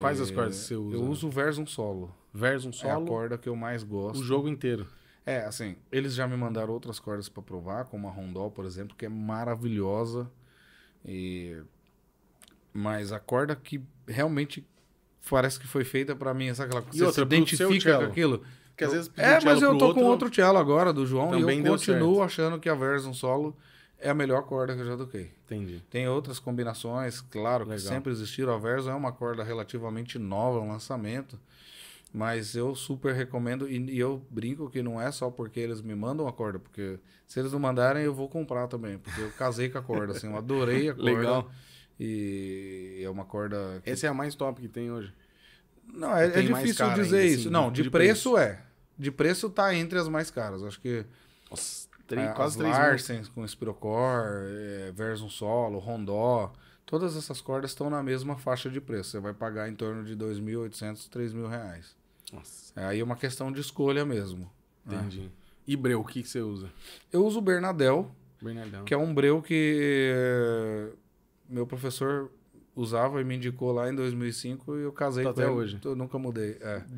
Quais as é, cordas que você usa? Eu uso o Versum solo. Versum solo é a corda que eu mais gosto. O jogo inteiro. É, assim, eles já me mandaram outras cordas para provar, como a Rondó, por exemplo, que é maravilhosa. E... Mas a corda que realmente parece que foi feita para mim, sabe aquela coisa? Você se identifica com aquilo. Que às vezes é, mas eu tô outro... com outro cello agora do João e eu continuo achando que a Versum solo é a melhor corda que eu já toquei. Entendi. Tem outras combinações, claro, Legal. que sempre existiram. A Verso é uma corda relativamente nova, um lançamento. Mas eu super recomendo e, e, eu brinco que não é só porque eles me mandam a corda, porque se eles não mandarem eu vou comprar também, porque eu casei com a corda, assim, eu adorei a corda. Legal. E é uma corda. Que... Essa é a mais top que tem hoje. Não, é, é difícil dizer ainda, isso. Assim, não, de, de preço, preço, é. De preço tá entre as mais caras. Acho que Nossa três, é, quase três Larsens com Espirocor, é, Versum Solo, Rondó. Todas essas cordas estão na mesma faixa de preço. Você vai pagar em torno de R$ 2.800, R$ 3.000. Nossa. É, aí é uma questão de escolha mesmo. Né? Entendi. Né? E breu, o que, que você usa? Eu uso o Bernadel, Bernadel, que é um breu que é, meu professor usava e me indicou lá em 2005 e eu casei tá até hoje. Eu nunca mudei. É.